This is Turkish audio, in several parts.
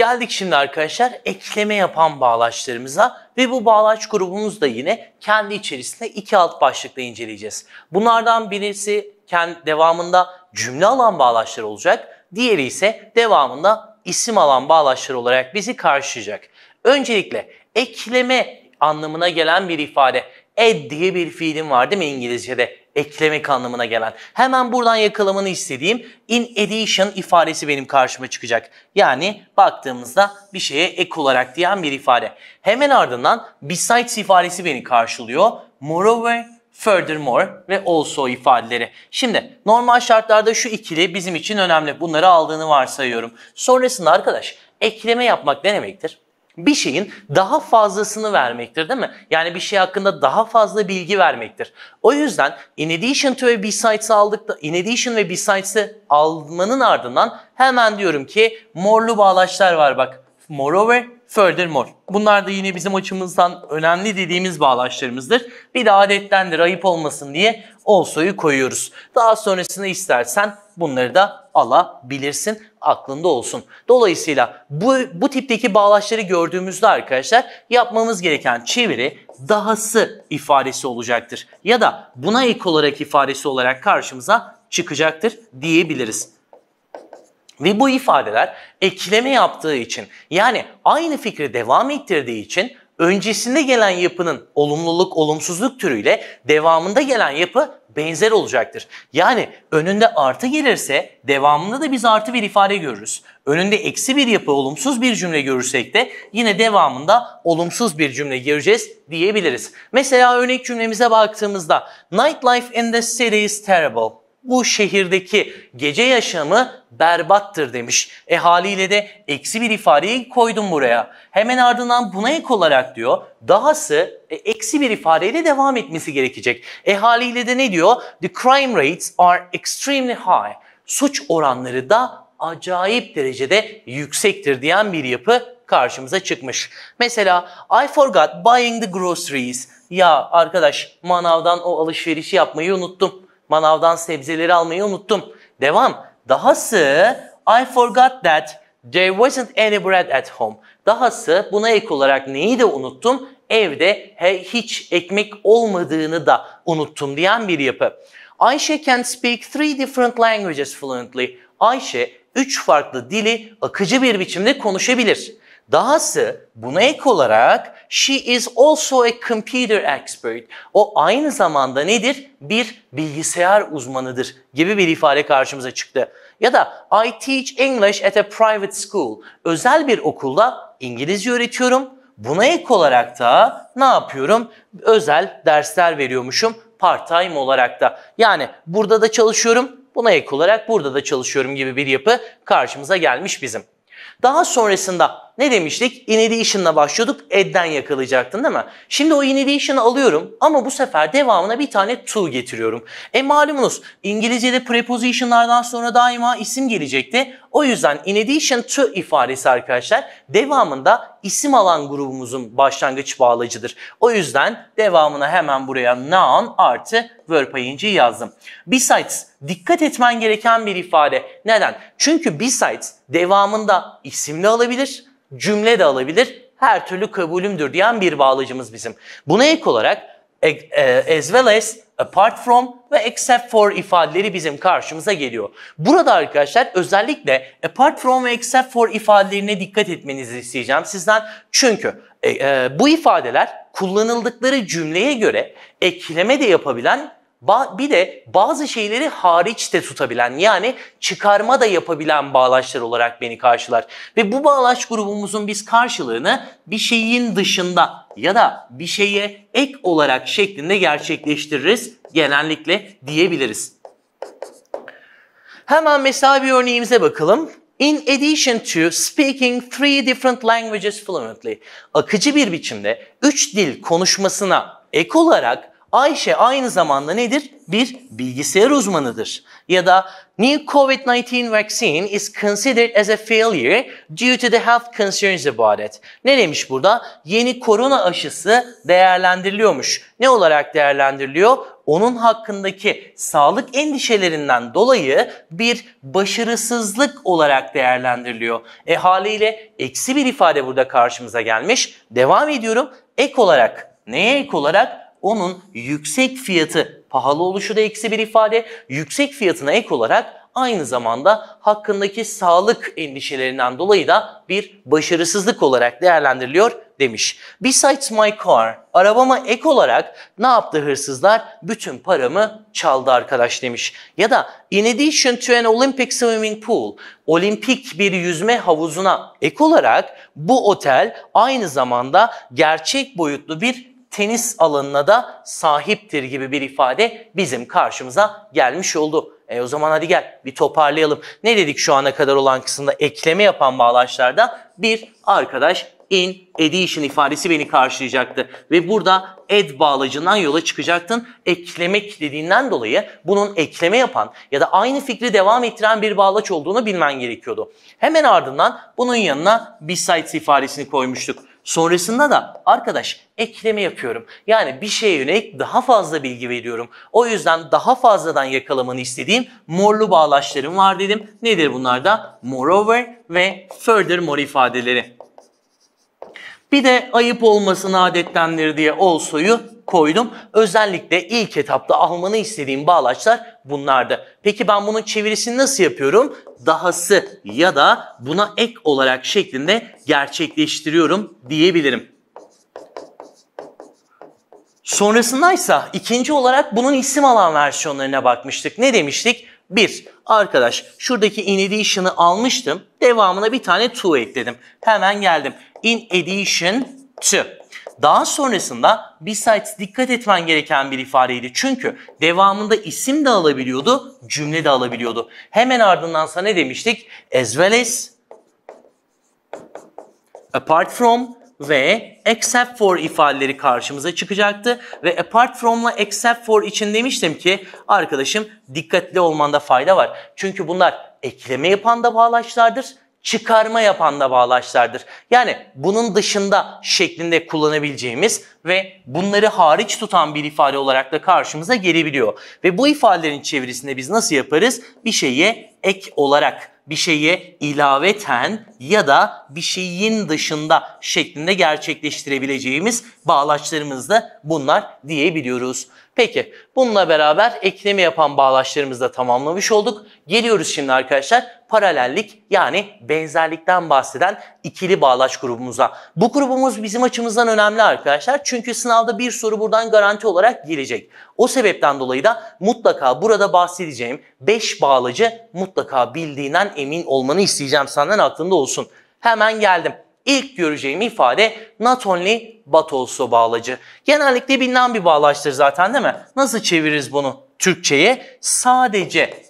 Geldik şimdi arkadaşlar ekleme yapan bağlaçlarımıza ve bu bağlaç grubumuz da yine kendi içerisinde iki alt başlıkla inceleyeceğiz. Bunlardan birisi kendi devamında cümle alan bağlaçlar olacak. Diğeri ise devamında isim alan bağlaçlar olarak bizi karşılayacak. Öncelikle ekleme anlamına gelen bir ifade add diye bir fiilim var değil mi İngilizce'de? eklemek anlamına gelen. Hemen buradan yakalamanı istediğim in addition ifadesi benim karşıma çıkacak. Yani baktığımızda bir şeye ek olarak diyen bir ifade. Hemen ardından besides ifadesi beni karşılıyor. Moreover, furthermore ve also ifadeleri. Şimdi normal şartlarda şu ikili bizim için önemli. Bunları aldığını varsayıyorum. Sonrasında arkadaş ekleme yapmak ne demektir? bir şeyin daha fazlasını vermektir değil mi? Yani bir şey hakkında daha fazla bilgi vermektir. O yüzden in addition to ve besides aldık da in addition ve besides'ı almanın ardından hemen diyorum ki morlu bağlaçlar var bak. Moreover, furthermore. Bunlar da yine bizim açımızdan önemli dediğimiz bağlaçlarımızdır. Bir de adettendir ayıp olmasın diye olsoyu koyuyoruz. Daha sonrasında istersen bunları da alabilirsin. Aklında olsun. Dolayısıyla bu, bu tipteki bağlaçları gördüğümüzde arkadaşlar yapmamız gereken çeviri dahası ifadesi olacaktır. Ya da buna ek olarak ifadesi olarak karşımıza çıkacaktır diyebiliriz. Ve bu ifadeler ekleme yaptığı için yani aynı fikri devam ettirdiği için öncesinde gelen yapının olumluluk, olumsuzluk türüyle devamında gelen yapı benzer olacaktır. Yani önünde artı gelirse devamında da biz artı bir ifade görürüz. Önünde eksi bir yapı, olumsuz bir cümle görürsek de yine devamında olumsuz bir cümle göreceğiz diyebiliriz. Mesela örnek cümlemize baktığımızda Nightlife in the city is terrible bu şehirdeki gece yaşamı berbattır demiş. E haliyle de eksi bir ifadeyi koydum buraya. Hemen ardından buna ek olarak diyor dahası e, eksi bir ifadeyle devam etmesi gerekecek. E haliyle de ne diyor? The crime rates are extremely high. Suç oranları da acayip derecede yüksektir diyen bir yapı karşımıza çıkmış. Mesela I forgot buying the groceries. Ya arkadaş manavdan o alışverişi yapmayı unuttum. Manavdan sebzeleri almayı unuttum. Devam. Dahası I forgot that there wasn't any bread at home. Dahası buna ek olarak neyi de unuttum? Evde he, hiç ekmek olmadığını da unuttum diyen bir yapı. Ayşe can speak three different languages fluently. Ayşe üç farklı dili akıcı bir biçimde konuşabilir. Dahası buna ek olarak she is also a computer expert. O aynı zamanda nedir? Bir bilgisayar uzmanıdır gibi bir ifade karşımıza çıktı. Ya da I teach English at a private school. Özel bir okulda İngilizce öğretiyorum. Buna ek olarak da ne yapıyorum? Özel dersler veriyormuşum part time olarak da. Yani burada da çalışıyorum, buna ek olarak burada da çalışıyorum gibi bir yapı karşımıza gelmiş bizim. Daha sonrasında ne demiştik? Inhibition'la başlıyorduk. Ed'den yakalayacaktın değil mi? Şimdi o inhibition'ı alıyorum ama bu sefer devamına bir tane to getiriyorum. E malumunuz İngilizce'de prepositionlardan sonra daima isim gelecekti. O yüzden in addition to ifadesi arkadaşlar devamında isim alan grubumuzun başlangıç bağlacıdır. O yüzden devamına hemen buraya noun artı verb ayıncıyı yazdım. Besides dikkat etmen gereken bir ifade. Neden? Çünkü besides devamında isimli alabilir cümle de alabilir. Her türlü kabulümdür diyen bir bağlacımız bizim. Buna ek olarak e, e, as well as, apart from ve except for ifadeleri bizim karşımıza geliyor. Burada arkadaşlar özellikle apart from ve except for ifadelerine dikkat etmenizi isteyeceğim sizden. Çünkü e, e, bu ifadeler kullanıldıkları cümleye göre ekleme de yapabilen bir de bazı şeyleri hariç de tutabilen yani çıkarma da yapabilen bağlaçlar olarak beni karşılar. Ve bu bağlaç grubumuzun biz karşılığını bir şeyin dışında ya da bir şeye ek olarak şeklinde gerçekleştiririz genellikle diyebiliriz. Hemen mesela bir örneğimize bakalım. In addition to speaking three different languages fluently. Akıcı bir biçimde üç dil konuşmasına ek olarak Ayşe aynı zamanda nedir? Bir bilgisayar uzmanıdır. Ya da new COVID-19 vaccine is considered as a failure due to the health concerns about it. Ne demiş burada? Yeni korona aşısı değerlendiriliyormuş. Ne olarak değerlendiriliyor? Onun hakkındaki sağlık endişelerinden dolayı bir başarısızlık olarak değerlendiriliyor. E haliyle eksi bir ifade burada karşımıza gelmiş. Devam ediyorum. Ek olarak, neye ek olarak? onun yüksek fiyatı pahalı oluşu da eksi bir ifade. Yüksek fiyatına ek olarak aynı zamanda hakkındaki sağlık endişelerinden dolayı da bir başarısızlık olarak değerlendiriliyor demiş. Besides my car, arabama ek olarak ne yaptı hırsızlar? Bütün paramı çaldı arkadaş demiş. Ya da in addition to an Olympic swimming pool, olimpik bir yüzme havuzuna ek olarak bu otel aynı zamanda gerçek boyutlu bir tenis alanına da sahiptir gibi bir ifade bizim karşımıza gelmiş oldu. E o zaman hadi gel bir toparlayalım. Ne dedik şu ana kadar olan kısımda ekleme yapan bağlaçlarda? Bir arkadaş in addition ifadesi beni karşılayacaktı. Ve burada add bağlacından yola çıkacaktın. Eklemek dediğinden dolayı bunun ekleme yapan ya da aynı fikri devam ettiren bir bağlaç olduğunu bilmen gerekiyordu. Hemen ardından bunun yanına besides ifadesini koymuştuk. Sonrasında da arkadaş ekleme yapıyorum. Yani bir şeye yönelik daha fazla bilgi veriyorum. O yüzden daha fazladan yakalamanı istediğim morlu bağlaçlarım var dedim. Nedir bunlar da? Moreover ve furthermore ifadeleri. Bir de ayıp olmasın adettendir diye olsoyu koydum. Özellikle ilk etapta almanı istediğim bağlaçlar bunlardı. Peki ben bunun çevirisini nasıl yapıyorum? Dahası ya da buna ek olarak şeklinde gerçekleştiriyorum diyebilirim. Sonrasındaysa ikinci olarak bunun isim alan versiyonlarına bakmıştık. Ne demiştik? Bir Arkadaş şuradaki in edition'ı almıştım. Devamına bir tane to ekledim. Hemen geldim. In edition to daha sonrasında besides dikkat etmen gereken bir ifadeydi. Çünkü devamında isim de alabiliyordu, cümle de alabiliyordu. Hemen ardından sana ne demiştik? As well as, apart from ve except for ifadeleri karşımıza çıkacaktı. Ve apart from'la except for için demiştim ki arkadaşım dikkatli olmanda fayda var. Çünkü bunlar ekleme yapan da bağlaçlardır çıkarma yapan da bağlaçlardır. Yani bunun dışında şeklinde kullanabileceğimiz ve bunları hariç tutan bir ifade olarak da karşımıza gelebiliyor. Ve bu ifadelerin çevirisinde biz nasıl yaparız? Bir şeye ek olarak, bir şeye ilaveten ya da bir şeyin dışında şeklinde gerçekleştirebileceğimiz bağlaçlarımız da bunlar diyebiliyoruz. Peki bununla beraber ekleme yapan bağlaçlarımızı da tamamlamış olduk. Geliyoruz şimdi arkadaşlar paralellik yani benzerlikten bahseden ikili bağlaç grubumuza. Bu grubumuz bizim açımızdan önemli arkadaşlar. Çünkü sınavda bir soru buradan garanti olarak gelecek. O sebepten dolayı da mutlaka burada bahsedeceğim 5 bağlacı mutlaka bildiğinden emin olmanı isteyeceğim senden aklında olsun. Hemen geldim ilk göreceğim ifade not only but also bağlacı. Genellikle bilinen bir bağlaçtır zaten değil mi? Nasıl çeviririz bunu Türkçe'ye? Sadece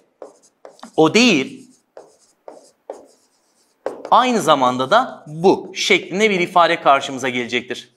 o değil, aynı zamanda da bu şeklinde bir ifade karşımıza gelecektir.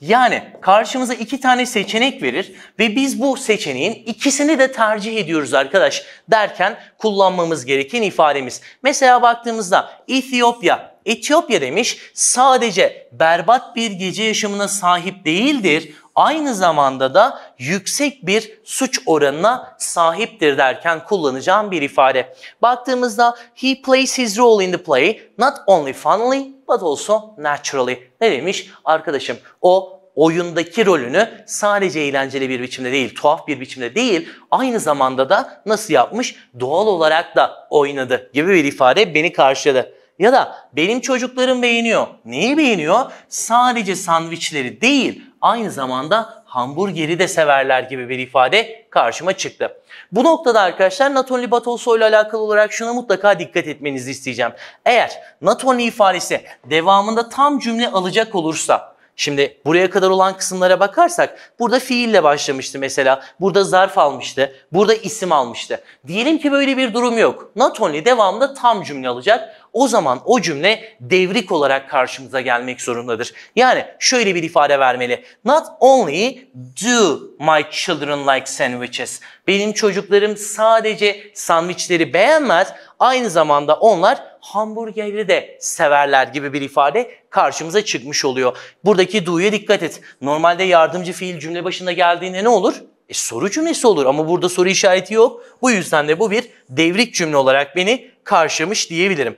Yani karşımıza iki tane seçenek verir ve biz bu seçeneğin ikisini de tercih ediyoruz arkadaş derken kullanmamız gereken ifademiz. Mesela baktığımızda Etiyopya, Etiyopya demiş sadece berbat bir gece yaşamına sahip değildir aynı zamanda da yüksek bir suç oranına sahiptir derken kullanacağım bir ifade. Baktığımızda he plays his role in the play not only funnily but also naturally. Ne demiş arkadaşım? O oyundaki rolünü sadece eğlenceli bir biçimde değil, tuhaf bir biçimde değil, aynı zamanda da nasıl yapmış? Doğal olarak da oynadı gibi bir ifade beni karşıladı. Ya da benim çocuklarım beğeniyor. Neyi beğeniyor? Sadece sandviçleri değil, aynı zamanda hamburgeri de severler gibi bir ifade karşıma çıktı. Bu noktada arkadaşlar Natoli Batoso ile alakalı olarak şuna mutlaka dikkat etmenizi isteyeceğim. Eğer Natoli ifadesi devamında tam cümle alacak olursa Şimdi buraya kadar olan kısımlara bakarsak burada fiille başlamıştı mesela. Burada zarf almıştı. Burada isim almıştı. Diyelim ki böyle bir durum yok. Not only devamında tam cümle alacak o zaman o cümle devrik olarak karşımıza gelmek zorundadır. Yani şöyle bir ifade vermeli. Not only do my children like sandwiches. Benim çocuklarım sadece sandviçleri beğenmez, aynı zamanda onlar hamburgerleri de severler gibi bir ifade karşımıza çıkmış oluyor. Buradaki do'ya dikkat et. Normalde yardımcı fiil cümle başında geldiğinde ne olur? E, soru cümlesi olur ama burada soru işareti yok. Bu yüzden de bu bir devrik cümle olarak beni karşılamış diyebilirim.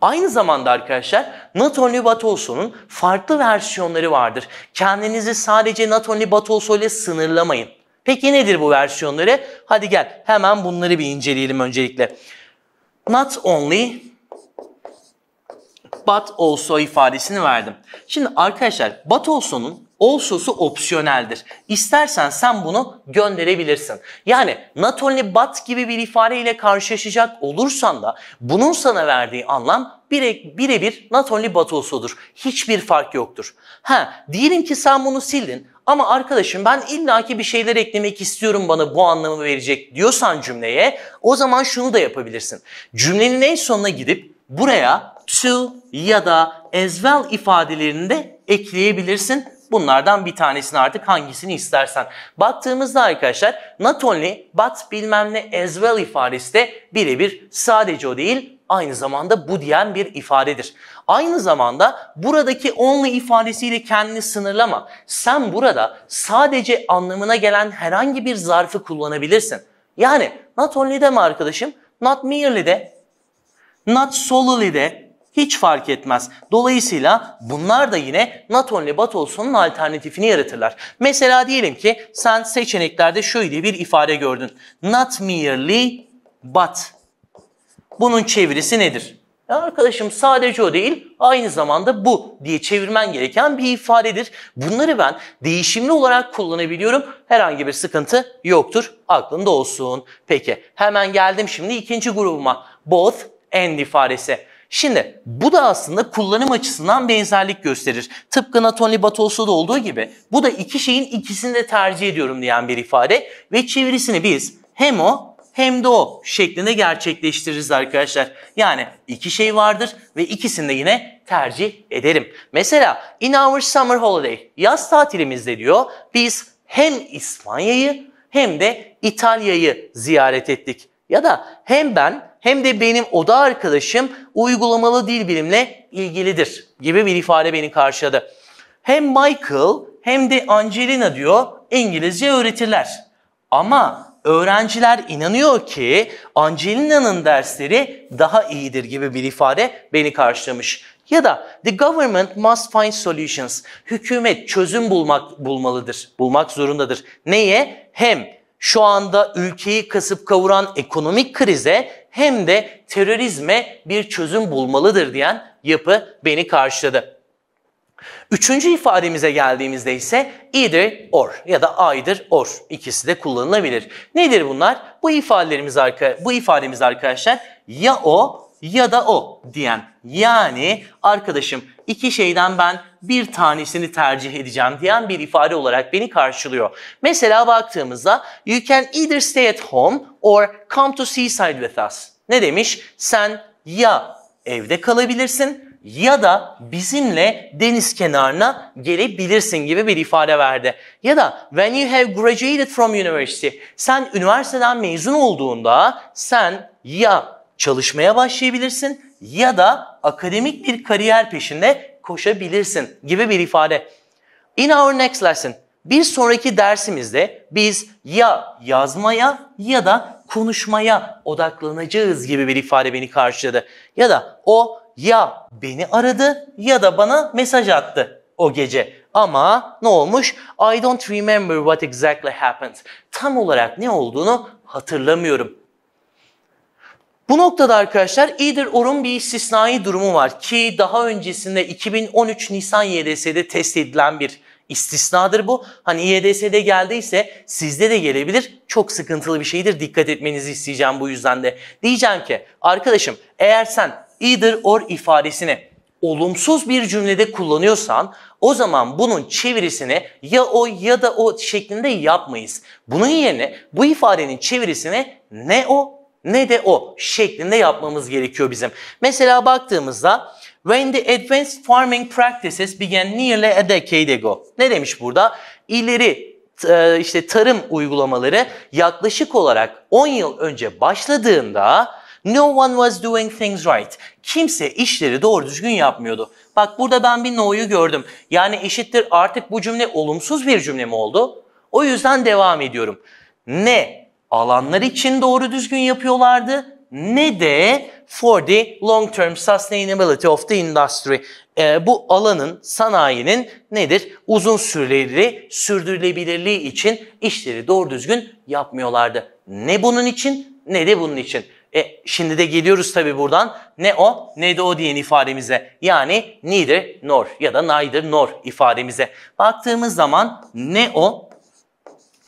Aynı zamanda arkadaşlar Natoli Batolso'nun farklı versiyonları vardır. Kendinizi sadece Natoli Batolso ile sınırlamayın. Peki nedir bu versiyonları? Hadi gel hemen bunları bir inceleyelim öncelikle. Not only Bat also ifadesini verdim. Şimdi arkadaşlar Bat also'nun also'su opsiyoneldir. İstersen sen bunu gönderebilirsin. Yani not only but gibi bir ifadeyle karşılaşacak olursan da bunun sana verdiği anlam birebir bire, bire not only but also'dur. Hiçbir fark yoktur. Ha, diyelim ki sen bunu sildin ama arkadaşım ben illaki bir şeyler eklemek istiyorum bana bu anlamı verecek diyorsan cümleye o zaman şunu da yapabilirsin. Cümlenin en sonuna gidip buraya to ya da as well ifadelerini de ekleyebilirsin. Bunlardan bir tanesini artık hangisini istersen. Baktığımızda arkadaşlar not only but bilmem ne as well ifadesi de birebir sadece o değil aynı zamanda bu diyen bir ifadedir. Aynı zamanda buradaki only ifadesiyle kendini sınırlama. Sen burada sadece anlamına gelen herhangi bir zarfı kullanabilirsin. Yani not only de mi arkadaşım, not merely de, not solely de, hiç fark etmez. Dolayısıyla bunlar da yine Naton ile Batolson'un alternatifini yaratırlar. Mesela diyelim ki sen seçeneklerde şöyle bir ifade gördün. Not merely but. Bunun çevirisi nedir? Ya arkadaşım sadece o değil, aynı zamanda bu diye çevirmen gereken bir ifadedir. Bunları ben değişimli olarak kullanabiliyorum. Herhangi bir sıkıntı yoktur. Aklında olsun. Peki hemen geldim şimdi ikinci grubuma. Both and ifadesi. Şimdi bu da aslında kullanım açısından benzerlik gösterir. Tıpkı Natoni da olduğu gibi bu da iki şeyin ikisini de tercih ediyorum diyen bir ifade ve çevirisini biz hem o hem de o şeklinde gerçekleştiririz arkadaşlar. Yani iki şey vardır ve ikisini de yine tercih ederim. Mesela in our summer holiday yaz tatilimizde diyor biz hem İspanya'yı hem de İtalya'yı ziyaret ettik. Ya da hem ben hem de benim oda arkadaşım uygulamalı dil bilimle ilgilidir gibi bir ifade beni karşıladı. Hem Michael hem de Angelina diyor İngilizce öğretirler. Ama öğrenciler inanıyor ki Angelina'nın dersleri daha iyidir gibi bir ifade beni karşılamış. Ya da the government must find solutions. Hükümet çözüm bulmak bulmalıdır. Bulmak zorundadır. Neye? Hem şu anda ülkeyi kasıp kavuran ekonomik krize hem de terörizme bir çözüm bulmalıdır diyen yapı beni karşıladı. Üçüncü ifademize geldiğimizde ise either or ya da either or ikisi de kullanılabilir. Nedir bunlar? Bu ifadelerimiz arka bu ifademiz arkadaşlar ya o ya da o diyen. Yani arkadaşım iki şeyden ben bir tanesini tercih edeceğim diyen bir ifade olarak beni karşılıyor. Mesela baktığımızda you can either stay at home or come to seaside with us. Ne demiş? Sen ya evde kalabilirsin ya da bizimle deniz kenarına gelebilirsin gibi bir ifade verdi. Ya da when you have graduated from university, sen üniversiteden mezun olduğunda sen ya çalışmaya başlayabilirsin ya da akademik bir kariyer peşinde koşabilirsin gibi bir ifade. In our next lesson, bir sonraki dersimizde biz ya yazmaya ya da konuşmaya odaklanacağız gibi bir ifade beni karşıladı. Ya da o ya beni aradı ya da bana mesaj attı o gece. Ama ne olmuş? I don't remember what exactly happened. Tam olarak ne olduğunu hatırlamıyorum bu noktada arkadaşlar either-or'un bir istisnai durumu var ki daha öncesinde 2013 Nisan YDS'de test edilen bir istisnadır bu. Hani YDS'de geldiyse sizde de gelebilir. Çok sıkıntılı bir şeydir. Dikkat etmenizi isteyeceğim bu yüzden de. Diyeceğim ki arkadaşım eğer sen either or ifadesini olumsuz bir cümlede kullanıyorsan o zaman bunun çevirisini ya o ya da o şeklinde yapmayız. Bunun yerine bu ifadenin çevirisini ne o ne de o şeklinde yapmamız gerekiyor bizim. Mesela baktığımızda When the advanced farming practices began nearly a decade ago. Ne demiş burada? İleri e, işte tarım uygulamaları yaklaşık olarak 10 yıl önce başladığında No one was doing things right. Kimse işleri doğru düzgün yapmıyordu. Bak burada ben bir no'yu gördüm. Yani eşittir artık bu cümle olumsuz bir cümle mi oldu? O yüzden devam ediyorum. Ne alanlar için doğru düzgün yapıyorlardı ne de for the long term sustainability of the industry. E, bu alanın, sanayinin nedir? Uzun süreli, sürdürülebilirliği için işleri doğru düzgün yapmıyorlardı. Ne bunun için ne de bunun için. E, şimdi de geliyoruz tabii buradan ne o ne de o diyen ifademize. Yani neither nor ya da neither nor ifademize. Baktığımız zaman ne o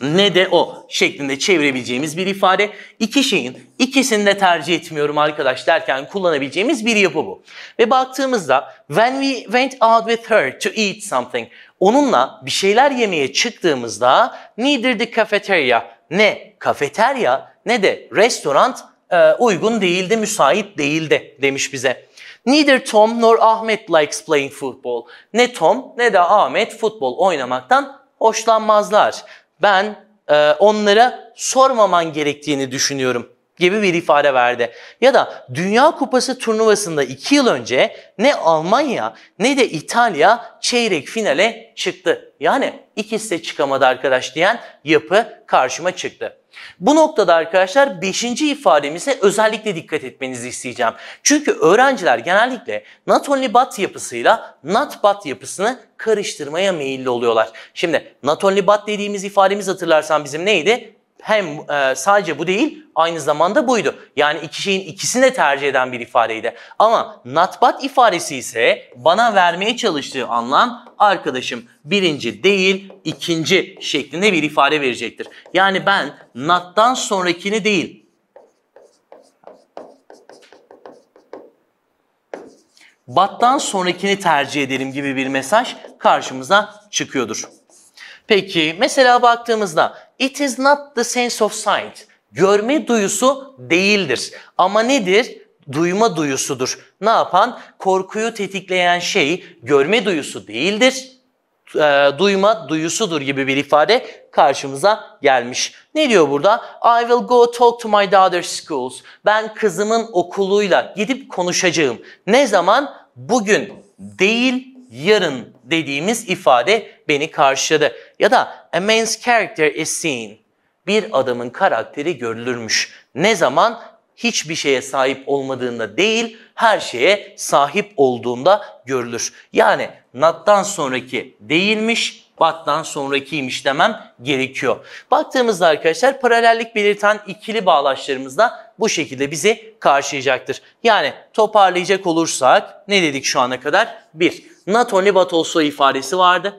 ne de o şeklinde çevirebileceğimiz bir ifade. İki şeyin ikisini de tercih etmiyorum arkadaş derken kullanabileceğimiz bir yapı bu. Ve baktığımızda when we went out with her to eat something onunla bir şeyler yemeye çıktığımızda neither the cafeteria ne kafeterya ne de restoran e, uygun değildi, müsait değildi demiş bize. Neither Tom nor Ahmet likes playing football. Ne Tom ne de Ahmet futbol oynamaktan hoşlanmazlar ben e, onlara sormaman gerektiğini düşünüyorum gibi bir ifade verdi. Ya da Dünya Kupası turnuvasında 2 yıl önce ne Almanya ne de İtalya çeyrek finale çıktı. Yani ikisi de çıkamadı arkadaş diyen yapı karşıma çıktı. Bu noktada arkadaşlar 5. ifademize özellikle dikkat etmenizi isteyeceğim. Çünkü öğrenciler genellikle not only but yapısıyla not but yapısını karıştırmaya meyilli oluyorlar. Şimdi not only but dediğimiz ifademiz hatırlarsan bizim neydi? hem e, sadece bu değil aynı zamanda buydu. Yani iki şeyin ikisini de tercih eden bir ifadeydi. Ama natbat ifadesi ise bana vermeye çalıştığı anlam arkadaşım birinci değil ikinci şeklinde bir ifade verecektir. Yani ben nat'tan sonrakini değil battan sonrakini tercih ederim gibi bir mesaj karşımıza çıkıyordur. Peki mesela baktığımızda It is not the sense of sight. Görme duyusu değildir. Ama nedir? Duyma duyusudur. Ne yapan? Korkuyu tetikleyen şey görme duyusu değildir. E, duyma duyusudur gibi bir ifade karşımıza gelmiş. Ne diyor burada? I will go talk to my daughter's schools. Ben kızımın okuluyla gidip konuşacağım. Ne zaman? Bugün değil yarın dediğimiz ifade beni karşıladı. Ya da a man's character is seen. Bir adamın karakteri görülürmüş. Ne zaman? Hiçbir şeye sahip olmadığında değil, her şeye sahip olduğunda görülür. Yani not'tan sonraki değilmiş, battan sonrakiymiş demem gerekiyor. Baktığımızda arkadaşlar paralellik belirten ikili bağlaçlarımızda bu şekilde bizi karşılayacaktır. Yani toparlayacak olursak ne dedik şu ana kadar? Bir Not only but also ifadesi vardı.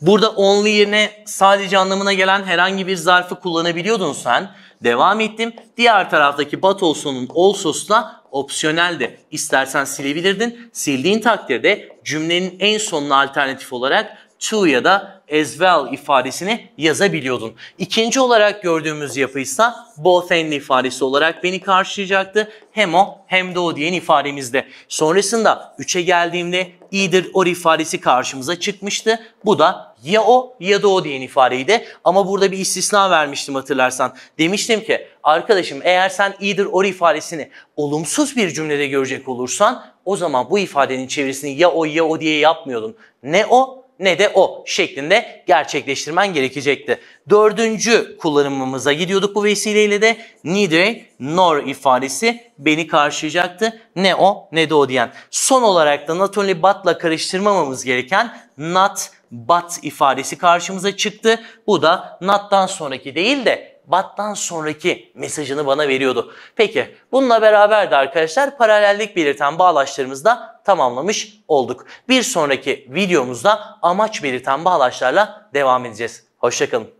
Burada only yerine sadece anlamına gelen herhangi bir zarfı kullanabiliyordun sen. Devam ettim. Diğer taraftaki but also'nun also'su opsiyoneldi. İstersen silebilirdin. Sildiğin takdirde cümlenin en sonuna alternatif olarak to ya da as well ifadesini yazabiliyordun. İkinci olarak gördüğümüz yapıysa both and ifadesi olarak beni karşılayacaktı. Hem o hem de o diyen ifademizde. Sonrasında 3'e geldiğimde either or ifadesi karşımıza çıkmıştı. Bu da ya o ya da o diyen ifadeydi. Ama burada bir istisna vermiştim hatırlarsan. Demiştim ki arkadaşım eğer sen either or ifadesini olumsuz bir cümlede görecek olursan o zaman bu ifadenin çevirisini ya o ya o diye yapmıyordun. Ne o ne de o şeklinde gerçekleştirmen gerekecekti. Dördüncü kullanımımıza gidiyorduk bu vesileyle de neither nor ifadesi beni karşılayacaktı. Ne o ne de o diyen. Son olarak da not only but'la karıştırmamamız gereken not but ifadesi karşımıza çıktı. Bu da not'tan sonraki değil de battan sonraki mesajını bana veriyordu. Peki bununla beraber de arkadaşlar paralellik belirten bağlaçlarımızı da tamamlamış olduk. Bir sonraki videomuzda amaç belirten bağlaçlarla devam edeceğiz. Hoşçakalın.